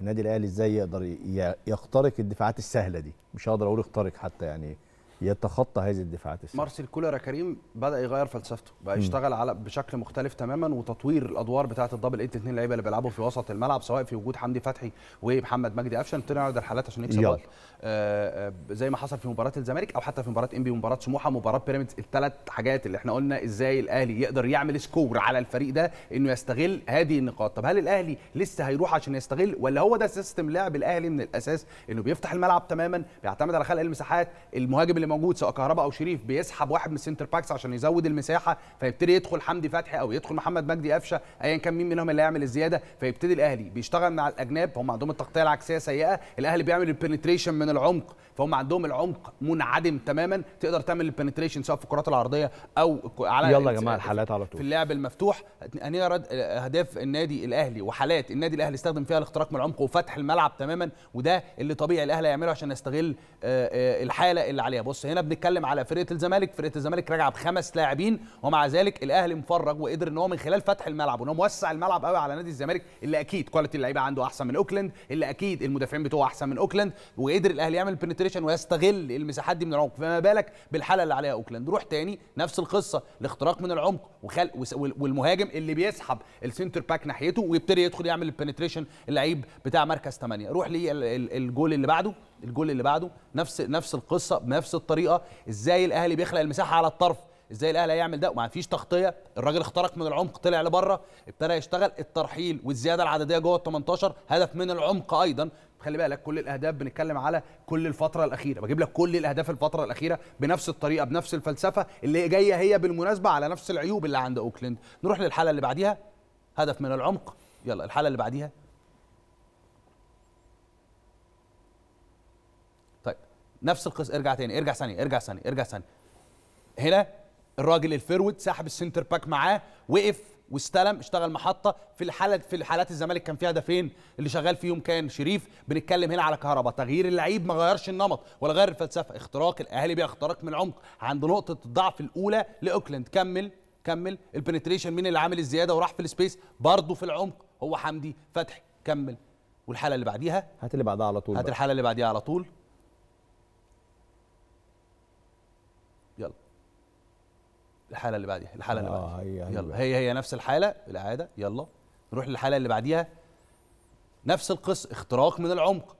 النادي الاهلي ازاي يقدر يخترق الدفاعات السهله دي مش هقدر اقول اخترق حتى يعني يتخطى هذه الدفاعات السنة. مارسيل كولر يا كريم بدا يغير فلسفته بقى يشتغل على بشكل مختلف تماما وتطوير الادوار بتاعه الدبل ايت اثنين لعيبه اللي بيلعبوا في وسط الملعب سواء في وجود حمدي فتحي ومحمد مجدي قفشه ابتدى يعرض الحالات عشان يكسب آه،, آه زي ما حصل في مباراه الزمالك او حتى في مباراه انبي ومباراه سموحه ومباراه بيراميدز الثلاث حاجات اللي احنا قلنا ازاي الاهلي يقدر يعمل سكور على الفريق ده انه يستغل هذه النقاط طب هل الاهلي لسه هيروح عشان يستغل ولا هو ده سيستم لعب الاهلي من الاساس انه بيفتح الملعب تماما بيعتمد على خلق المساحات المهاجم اللي اللي موجود سواء كهرباء او شريف بيسحب واحد من السنتر باكس عشان يزود المساحه فيبتدي يدخل حمدي فتحي او يدخل محمد مجدي قفشه ايا كان مين منهم اللي هيعمل الزياده فيبتدي الاهلي بيشتغل مع الاجناب هم عندهم التغطيه العكسيه سيئه الاهلي بيعمل البنتريشن من العمق فهم عندهم العمق منعدم تماما تقدر تعمل البنتريشن سواء في الكرات العرضيه او على يلا يا جماعه الحالات على طول في اللعب المفتوح هنيرة رد اهداف النادي الاهلي وحالات النادي الاهلي استخدم فيها الاختراق من العمق وفتح الملعب تماما وده اللي طبيعي الاهلي يعمله عشان يستغل آه، آه، الحاله اللي عليها بص بص هنا بنتكلم على فرقه الزمالك فرقه الزمالك راجعه بخمس لاعبين ومع ذلك الاهلي مفرج وقدر ان هو من خلال فتح الملعب وان هو موسع الملعب قوي على نادي الزمالك اللي اكيد كواليتي اللعيبه عنده احسن من اوكلاند اللي اكيد المدافعين بتوعه احسن من اوكلاند وقدر الاهلي يعمل بنتريشن ويستغل المساحات دي من العمق فما بالك بالحاله اللي عليها اوكلاند روح تاني نفس القصه الاختراق من العمق وخلق والمهاجم اللي بيسحب السنتر باك ناحيته ويبتدي يدخل يعمل البنتريشن اللعيب بتاع مركز 8 روح للجول اللي بعده الجول اللي بعده نفس نفس القصه بنفس الطريقه ازاي الاهلي بيخلق المساحه على الطرف ازاي الاهلي هيعمل ده وما فيش تغطيه الراجل اخترق من العمق طلع لبره ابتدى يشتغل الترحيل والزياده العدديه جوه ال 18 هدف من العمق ايضا خلي بالك كل الاهداف بنتكلم على كل الفتره الاخيره بجيب لك كل الاهداف الفتره الاخيره بنفس الطريقه بنفس الفلسفه اللي جايه هي بالمناسبه على نفس العيوب اللي عند اوكلاند نروح للحاله اللي بعديها هدف من العمق يلا الحاله اللي بعديها نفس القصه ارجع تاني ارجع ثانيه ارجع ثانيه ارجع ثانيه هنا الراجل الفيرود ساحب السنتر باك معاه وقف واستلم اشتغل محطه في الحاله في الحالات الزمالك كان فيها هدفين اللي شغال فيهم كان شريف بنتكلم هنا على كهرباء تغيير اللعيب ما غيرش النمط ولا غير الفلسفه اختراق الاهلي بيخترق من العمق عند نقطه الضعف الاولى لاوكلاند كمل كمل البنتريشن مين اللي عامل الزياده وراح في السبيس برضه في العمق هو حمدي فتحي كمل والحاله اللي بعديها هات اللي بعدها على طول هات الحاله اللي بعديها على طول الحاله اللي بعديها الحاله اللي آه، بعديها آه هي يلا هي هي نفس الحاله الاعاده يلا نروح للحاله اللي بعديها نفس القصه اختراق من العمق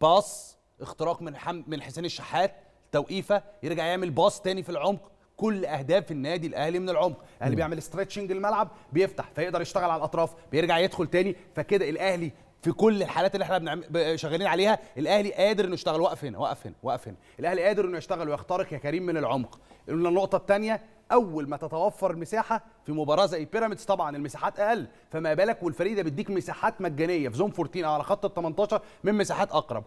باص اختراق من حم من حسين الشحات توقيفه يرجع يعمل باص تاني في العمق كل اهداف النادي الاهلي من العمق الاهلي بيعمل استريتشنج الملعب بيفتح فيقدر يشتغل على الاطراف بيرجع يدخل تاني فكده الاهلي في كل الحالات اللي احنا شغالين عليها الاهلي قادر انه يشتغل وقف هنا وقف هنا وقف هنا الاهلي قادر انه يشتغل ويخترق يا كريم من العمق النقطه الثانيه اول ما تتوفر مساحه في مباراه زي بيراميدز طبعا المساحات اقل فما بالك والفريق ده بيديك مساحات مجانيه في زون 14 على خط ال 18 من مساحات اقرب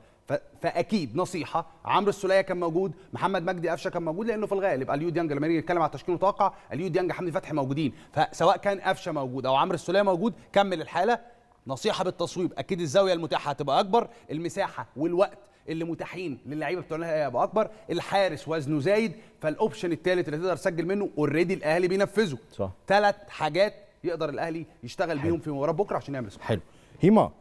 فاكيد نصيحه عمرو السوليه كان موجود محمد مجدي قفشه كان موجود لانه في الغالب اليو ديانج لما نيجي نتكلم على تشكيل متوقع اليو ديانج حمدي فتحي موجودين فسواء كان قفشه موجود او عمرو السوليه موجود كمل الحاله نصيحه بالتصويب اكيد الزاويه المتاحه هتبقى اكبر المساحه والوقت اللي متاحين للعيبه بتوعنا هيبقى اكبر الحارس وزنه زايد فالاوبشن الثالث اللي تقدر تسجل منه اوريدي الاهلي بينفذه صح ثلاث حاجات يقدر الاهلي يشتغل بيهم في مباراه بكره عشان يعمل سكور حلو هيما